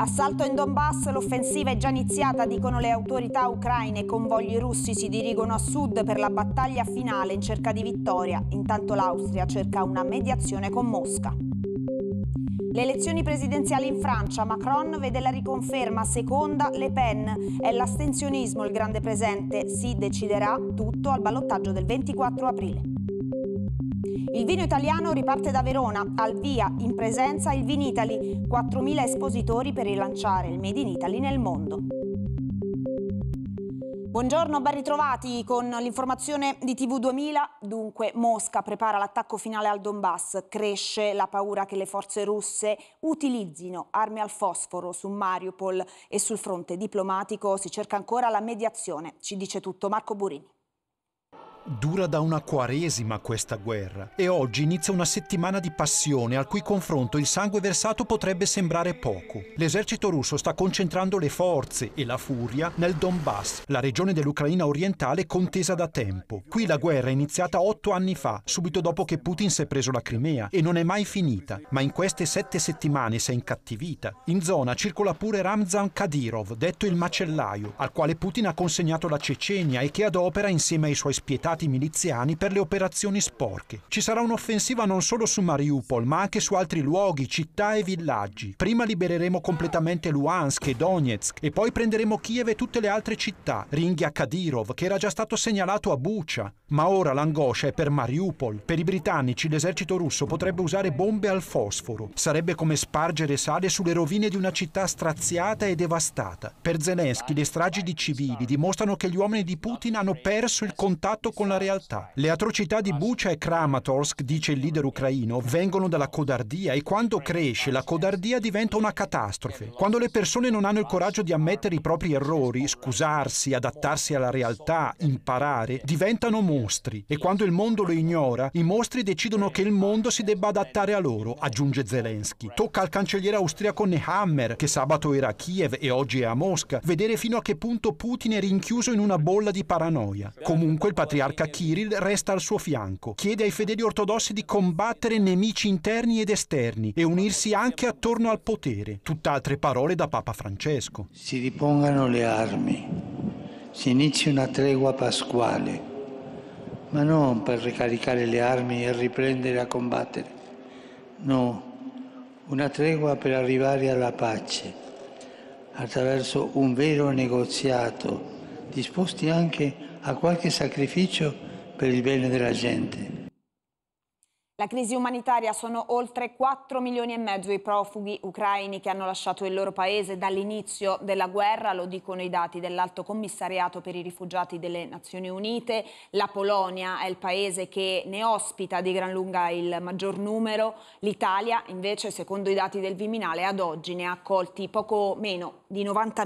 Assalto in Donbass, l'offensiva è già iniziata, dicono le autorità ucraine. Convogli russi si dirigono a sud per la battaglia finale in cerca di vittoria. Intanto l'Austria cerca una mediazione con Mosca. Le elezioni presidenziali in Francia, Macron vede la riconferma seconda Le Pen. È l'astensionismo il grande presente, si deciderà tutto al ballottaggio del 24 aprile. Il vino italiano riparte da Verona, al via, in presenza il Vinitali, 4.000 espositori per rilanciare il Made in Italy nel mondo. Buongiorno, ben ritrovati con l'informazione di TV2000. Dunque, Mosca prepara l'attacco finale al Donbass. Cresce la paura che le forze russe utilizzino armi al fosforo su Mariupol e sul fronte diplomatico si cerca ancora la mediazione. Ci dice tutto Marco Burini. Dura da una quaresima questa guerra e oggi inizia una settimana di passione al cui confronto il sangue versato potrebbe sembrare poco. L'esercito russo sta concentrando le forze e la furia nel Donbass, la regione dell'Ucraina orientale contesa da tempo. Qui la guerra è iniziata otto anni fa, subito dopo che Putin si è preso la Crimea e non è mai finita, ma in queste sette settimane si è incattivita. In zona circola pure Ramzan Kadyrov, detto il macellaio, al quale Putin ha consegnato la Cecenia e che adopera insieme ai suoi spietati impiegati miliziani per le operazioni sporche. Ci sarà un'offensiva non solo su Mariupol, ma anche su altri luoghi, città e villaggi. Prima libereremo completamente Luhansk e Donetsk e poi prenderemo Kiev e tutte le altre città, Ringhia Kadirov, che era già stato segnalato a Bucha. Ma ora l'angoscia è per Mariupol. Per i britannici l'esercito russo potrebbe usare bombe al fosforo. Sarebbe come spargere sale sulle rovine di una città straziata e devastata. Per Zelensky le stragi di civili dimostrano che gli uomini di Putin hanno perso il contatto con la realtà. Le atrocità di Bucha e Kramatorsk, dice il leader ucraino, vengono dalla codardia e quando cresce la codardia diventa una catastrofe. Quando le persone non hanno il coraggio di ammettere i propri errori, scusarsi, adattarsi alla realtà, imparare, diventano molto mostri e quando il mondo lo ignora, i mostri decidono che il mondo si debba adattare a loro, aggiunge Zelensky. Tocca al cancelliere austriaco Nehammer, che sabato era a Kiev e oggi è a Mosca, vedere fino a che punto Putin è rinchiuso in una bolla di paranoia. Comunque il patriarca Kirill resta al suo fianco, chiede ai fedeli ortodossi di combattere nemici interni ed esterni e unirsi anche attorno al potere. Tutt'altre parole da Papa Francesco. Si ripongano le armi, si inizi una tregua pasquale ma non per ricaricare le armi e riprendere a combattere. No, una tregua per arrivare alla pace, attraverso un vero negoziato, disposti anche a qualche sacrificio per il bene della gente. La crisi umanitaria sono oltre 4 milioni e mezzo i profughi ucraini che hanno lasciato il loro paese dall'inizio della guerra, lo dicono i dati dell'Alto Commissariato per i rifugiati delle Nazioni Unite. La Polonia è il paese che ne ospita di gran lunga il maggior numero, l'Italia invece secondo i dati del Viminale ad oggi ne ha accolti poco meno di 90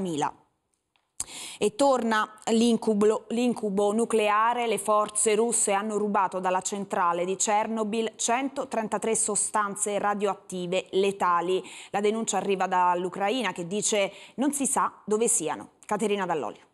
e torna l'incubo, nucleare, le forze russe hanno rubato dalla centrale di Chernobyl 133 sostanze radioattive letali. La denuncia arriva dall'Ucraina che dice non si sa dove siano. Caterina Dall'Olio.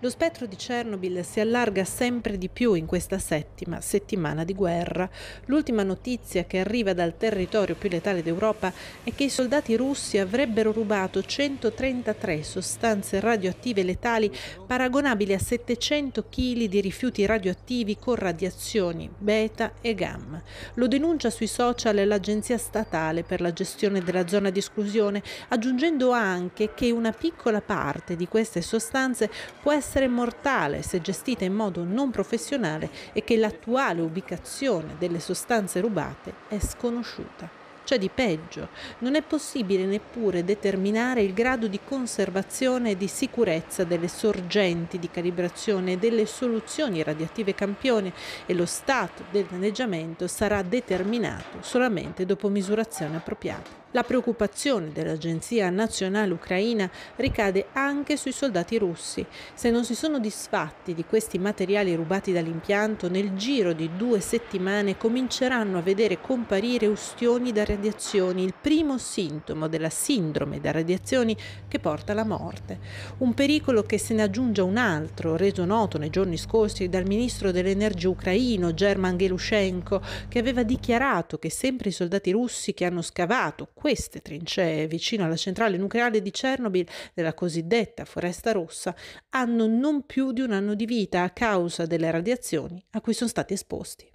Lo spettro di Chernobyl si allarga sempre di più in questa settima settimana di guerra. L'ultima notizia che arriva dal territorio più letale d'Europa è che i soldati russi avrebbero rubato 133 sostanze radioattive letali paragonabili a 700 kg di rifiuti radioattivi con radiazioni beta e gamma. Lo denuncia sui social l'Agenzia statale per la gestione della zona di esclusione, aggiungendo anche che una piccola parte di queste sostanze può essere essere mortale se gestita in modo non professionale e che l'attuale ubicazione delle sostanze rubate è sconosciuta. C'è di peggio, non è possibile neppure determinare il grado di conservazione e di sicurezza delle sorgenti di calibrazione e delle soluzioni radioattive campione e lo stato del danneggiamento sarà determinato solamente dopo misurazione appropriata. La preoccupazione dell'Agenzia Nazionale Ucraina ricade anche sui soldati russi. Se non si sono disfatti di questi materiali rubati dall'impianto, nel giro di due settimane cominceranno a vedere comparire ustioni da radiazioni, il primo sintomo della sindrome da radiazioni che porta alla morte. Un pericolo che se ne aggiunge un altro, reso noto nei giorni scorsi dal ministro dell'energia ucraino German Gelushenko, che aveva dichiarato che sempre i soldati russi che hanno scavato queste trincee vicino alla centrale nucleare di Chernobyl, nella cosiddetta Foresta Rossa, hanno non più di un anno di vita a causa delle radiazioni a cui sono stati esposti.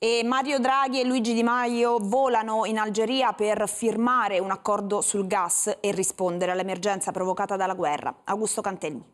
E Mario Draghi e Luigi Di Maio volano in Algeria per firmare un accordo sul gas e rispondere all'emergenza provocata dalla guerra. Augusto Cantelmi.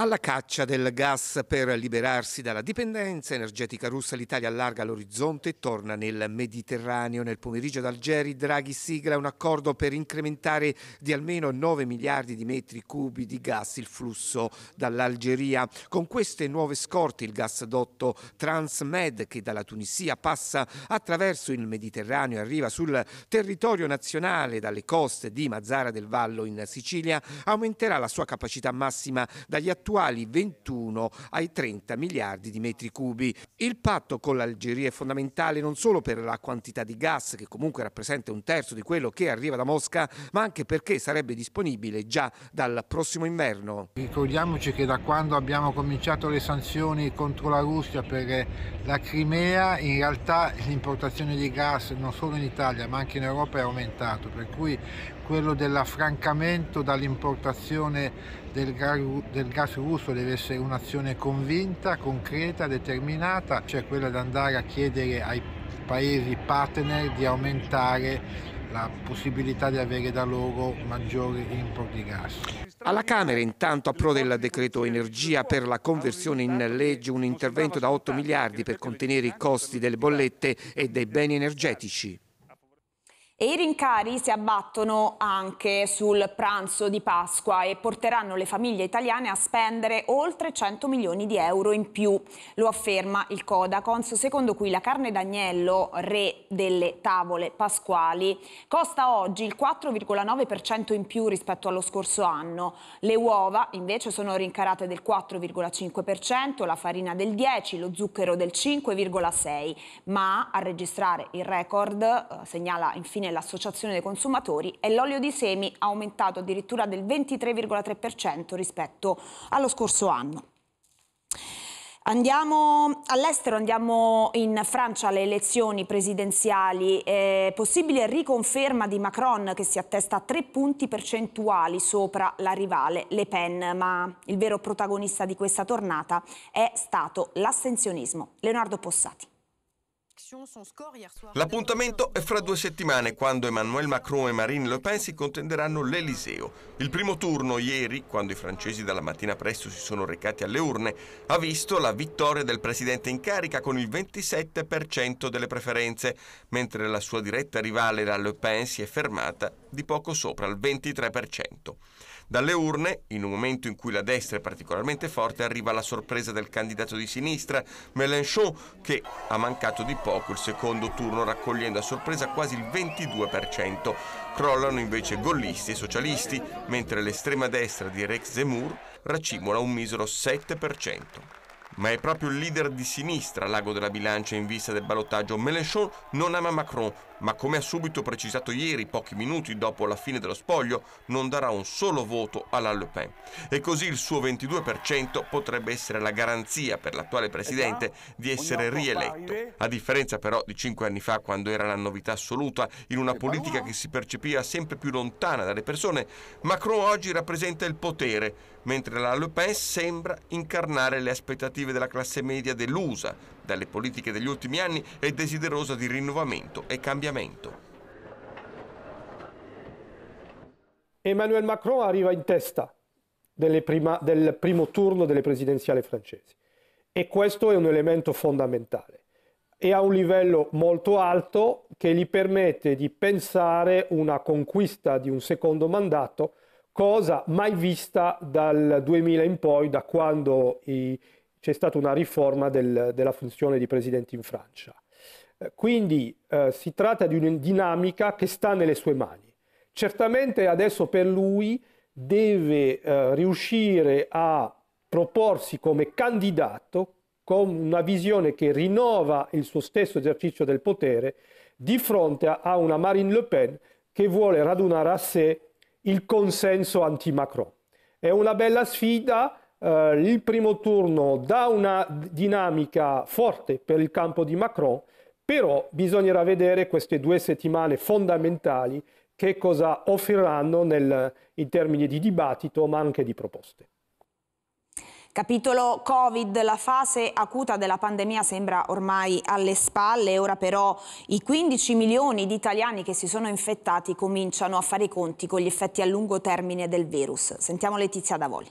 Alla caccia del gas per liberarsi dalla dipendenza energetica russa, l'Italia allarga l'orizzonte e torna nel Mediterraneo. Nel pomeriggio ad Algeri Draghi sigla un accordo per incrementare di almeno 9 miliardi di metri cubi di gas il flusso dall'Algeria. Con queste nuove scorte il gasdotto Transmed che dalla Tunisia passa attraverso il Mediterraneo e arriva sul territorio nazionale dalle coste di Mazzara del Vallo in Sicilia aumenterà la sua capacità massima dagli attuali attuali 21 ai 30 miliardi di metri cubi. Il patto con l'Algeria è fondamentale non solo per la quantità di gas, che comunque rappresenta un terzo di quello che arriva da Mosca, ma anche perché sarebbe disponibile già dal prossimo inverno. Ricordiamoci che da quando abbiamo cominciato le sanzioni contro la Russia per eh, la Crimea, in realtà l'importazione di gas non solo in Italia ma anche in Europa è aumentata, per cui quello dell'affrancamento dall'importazione del, del, gas russo deve essere un'azione convinta, concreta, determinata, cioè quella di andare a chiedere ai paesi partner di aumentare la possibilità di avere da loro maggiori import di gas. Alla Camera intanto approda il decreto energia per la conversione in legge un intervento da 8 miliardi per contenere i costi delle bollette e dei beni energetici. E i rincari si abbattono anche sul pranzo di Pasqua e porteranno le famiglie italiane a spendere oltre 100 milioni di euro in più, lo afferma il Codacons, secondo cui la carne d'agnello, re delle tavole pasquali, costa oggi il 4,9% in più rispetto allo scorso anno. Le uova invece sono rincarate del 4,5%, la farina del 10%, lo zucchero del 5,6%, ma a registrare il record, eh, segnala infine linea l'associazione dei consumatori e l'olio di semi ha aumentato addirittura del 23,3% rispetto allo scorso anno. Andiamo all'estero, andiamo in Francia alle elezioni presidenziali. È possibile riconferma di Macron che si attesta a tre punti percentuali sopra la rivale Le Pen, ma il vero protagonista di questa tornata è stato l'assenzionismo. Leonardo Possati. L'appuntamento è fra due settimane quando Emmanuel Macron e Marine Le Pen si contenderanno l'Eliseo. Il primo turno ieri, quando i francesi dalla mattina presto si sono recati alle urne, ha visto la vittoria del presidente in carica con il 27% delle preferenze, mentre la sua diretta rivale la Le Pen si è fermata di poco sopra il 23%. Dalle urne, in un momento in cui la destra è particolarmente forte, arriva la sorpresa del candidato di sinistra, Mélenchon, che ha mancato di poco il secondo turno raccogliendo a sorpresa quasi il 22%. Crollano invece gollisti e socialisti, mentre l'estrema destra di Rex Zemmour racimola un misero 7%. Ma è proprio il leader di sinistra, l'ago della bilancia in vista del ballottaggio. Mélenchon non ama Macron, ma come ha subito precisato ieri, pochi minuti dopo la fine dello spoglio, non darà un solo voto alla Le Pen. E così il suo 22% potrebbe essere la garanzia per l'attuale presidente eh di essere rieletto, a differenza però di cinque anni fa quando era la novità assoluta in una politica che si percepiva sempre più lontana dalle persone, Macron oggi rappresenta il potere, mentre la Le Pen sembra incarnare le aspettative della classe media delusa dalle politiche degli ultimi anni e desiderosa di rinnovamento e cambiamento. Emmanuel Macron arriva in testa prima, del primo turno delle presidenziali francesi e questo è un elemento fondamentale e a un livello molto alto che gli permette di pensare una conquista di un secondo mandato, cosa mai vista dal 2000 in poi, da quando i, c'è stata una riforma del, della funzione di presidente in Francia. Eh, quindi eh, si tratta di una dinamica che sta nelle sue mani. Certamente adesso per lui deve eh, riuscire a proporsi come candidato con una visione che rinnova il suo stesso esercizio del potere di fronte a una Marine Le Pen che vuole radunare a sé il consenso anti-Macron. È una bella sfida eh, il primo turno dà una dinamica forte per il campo di Macron, però bisognerà vedere queste due settimane fondamentali che cosa offriranno nel, in termini di dibattito ma anche di proposte. Capitolo Covid, la fase acuta della pandemia sembra ormai alle spalle, ora però i 15 milioni di italiani che si sono infettati cominciano a fare i conti con gli effetti a lungo termine del virus. Sentiamo Letizia Davoli.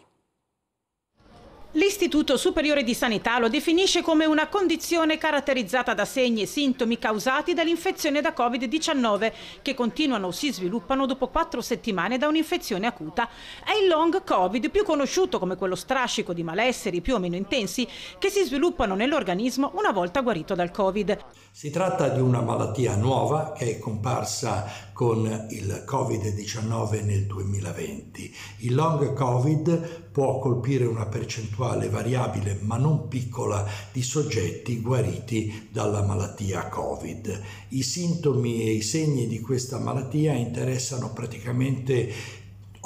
L'Istituto Superiore di Sanità lo definisce come una condizione caratterizzata da segni e sintomi causati dall'infezione da Covid-19 che continuano o si sviluppano dopo quattro settimane da un'infezione acuta. È il long Covid, più conosciuto come quello strascico di malesseri più o meno intensi che si sviluppano nell'organismo una volta guarito dal Covid. Si tratta di una malattia nuova che è comparsa con il Covid-19 nel 2020. Il long Covid può colpire una percentuale variabile ma non piccola di soggetti guariti dalla malattia Covid. I sintomi e i segni di questa malattia interessano praticamente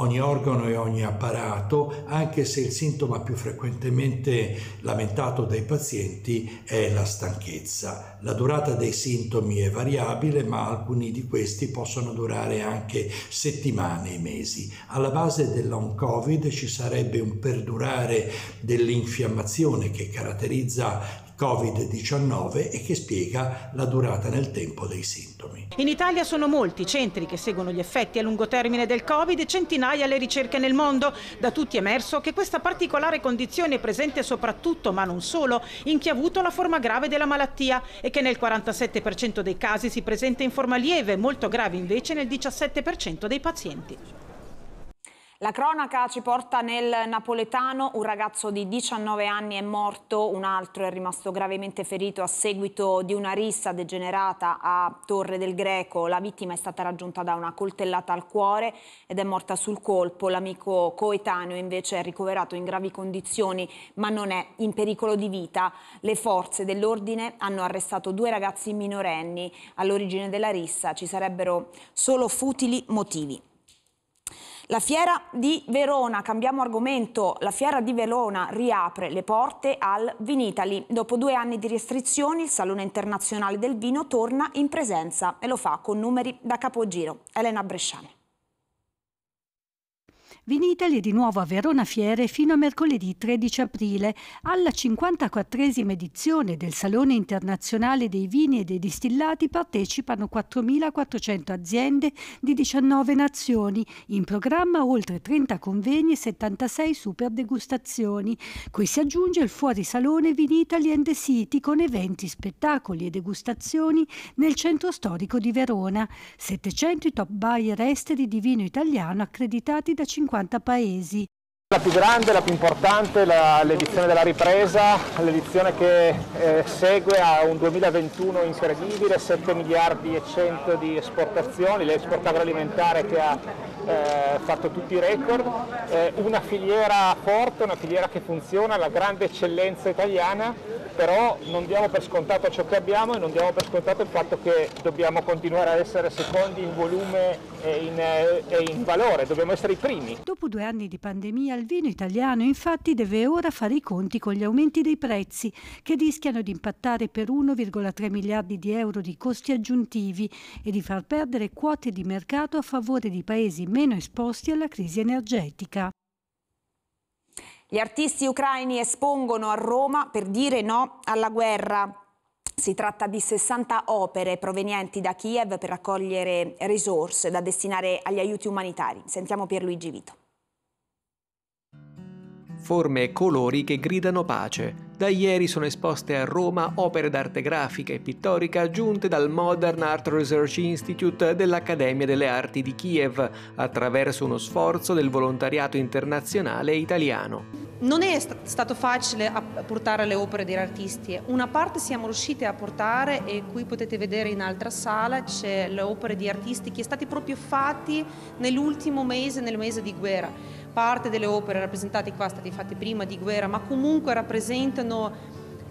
ogni organo e ogni apparato, anche se il sintomo più frequentemente lamentato dai pazienti è la stanchezza. La durata dei sintomi è variabile, ma alcuni di questi possono durare anche settimane e mesi. Alla base del long covid ci sarebbe un perdurare dell'infiammazione che caratterizza Covid-19 e che spiega la durata nel tempo dei sintomi. In Italia sono molti i centri che seguono gli effetti a lungo termine del Covid e centinaia le ricerche nel mondo. Da tutti è emerso che questa particolare condizione è presente soprattutto, ma non solo, in chi ha avuto la forma grave della malattia e che nel 47% dei casi si presenta in forma lieve, molto grave invece nel 17% dei pazienti. La cronaca ci porta nel napoletano, un ragazzo di 19 anni è morto, un altro è rimasto gravemente ferito a seguito di una rissa degenerata a Torre del Greco. La vittima è stata raggiunta da una coltellata al cuore ed è morta sul colpo. L'amico coetaneo invece è ricoverato in gravi condizioni ma non è in pericolo di vita. Le forze dell'ordine hanno arrestato due ragazzi minorenni. All'origine della rissa ci sarebbero solo futili motivi. La fiera di Verona, cambiamo argomento, la fiera di Verona riapre le porte al Vinitali. Dopo due anni di restrizioni il Salone Internazionale del Vino torna in presenza e lo fa con numeri da capogiro. Elena Bresciani. Vinitaly è di nuovo a Verona Fiere fino a mercoledì 13 aprile alla 54esima edizione del Salone Internazionale dei Vini e dei Distillati partecipano 4.400 aziende di 19 nazioni, in programma oltre 30 convegni e 76 super degustazioni, cui si aggiunge il fuorisalone Vinitaly and the City con eventi, spettacoli e degustazioni nel centro storico di Verona, 700 top buyer esteri di vino italiano accreditati da 50 50 paesi. La più grande, la più importante, l'edizione della ripresa, l'edizione che eh, segue a un 2021 incredibile, 7 miliardi e 100 di esportazioni, l'export agroalimentare che ha eh, fatto tutti i record, eh, una filiera forte, una filiera che funziona, la grande eccellenza italiana però non diamo per scontato ciò che abbiamo e non diamo per scontato il fatto che dobbiamo continuare a essere secondi in volume e in, e in valore, dobbiamo essere i primi. Dopo due anni di pandemia il vino italiano infatti deve ora fare i conti con gli aumenti dei prezzi che rischiano di impattare per 1,3 miliardi di euro di costi aggiuntivi e di far perdere quote di mercato a favore di paesi meno esposti alla crisi energetica. Gli artisti ucraini espongono a Roma per dire no alla guerra. Si tratta di 60 opere provenienti da Kiev per raccogliere risorse da destinare agli aiuti umanitari. Sentiamo Pierluigi Vito. Forme e colori che gridano pace. Da ieri sono esposte a Roma opere d'arte grafica e pittorica giunte dal Modern Art Research Institute dell'Accademia delle Arti di Kiev attraverso uno sforzo del volontariato internazionale italiano. Non è st stato facile portare le opere degli artisti, una parte siamo riusciti a portare e qui potete vedere in altra sala c'è le opere di artisti che sono stati proprio fatti nell'ultimo mese, nel mese di guerra. Parte delle opere rappresentate qua sono state fatte prima di guerra, ma comunque rappresentano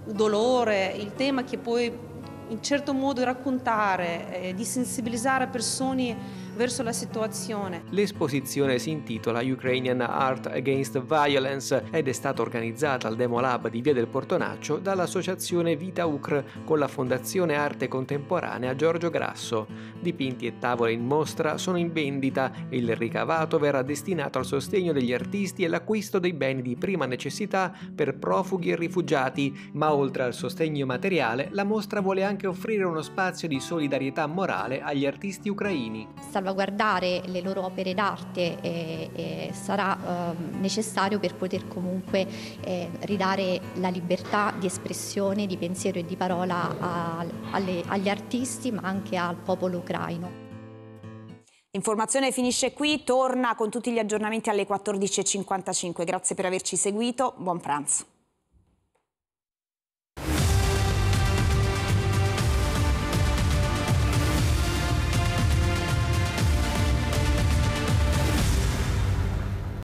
dolore, il tema che poi in certo modo raccontare, eh, di sensibilizzare persone verso la situazione. L'esposizione si intitola Ukrainian Art Against Violence ed è stata organizzata al Demolab di Via del Portonaccio dall'associazione Vita Ucr con la Fondazione Arte Contemporanea Giorgio Grasso. Dipinti e tavole in mostra sono in vendita e il ricavato verrà destinato al sostegno degli artisti e l'acquisto dei beni di prima necessità per profughi e rifugiati, ma oltre al sostegno materiale la mostra vuole anche offrire uno spazio di solidarietà morale agli artisti ucraini. Salva salvaguardare le loro opere d'arte eh, eh, sarà ehm, necessario per poter comunque eh, ridare la libertà di espressione, di pensiero e di parola a, alle, agli artisti ma anche al popolo ucraino. L'informazione finisce qui, torna con tutti gli aggiornamenti alle 14.55. Grazie per averci seguito, buon pranzo.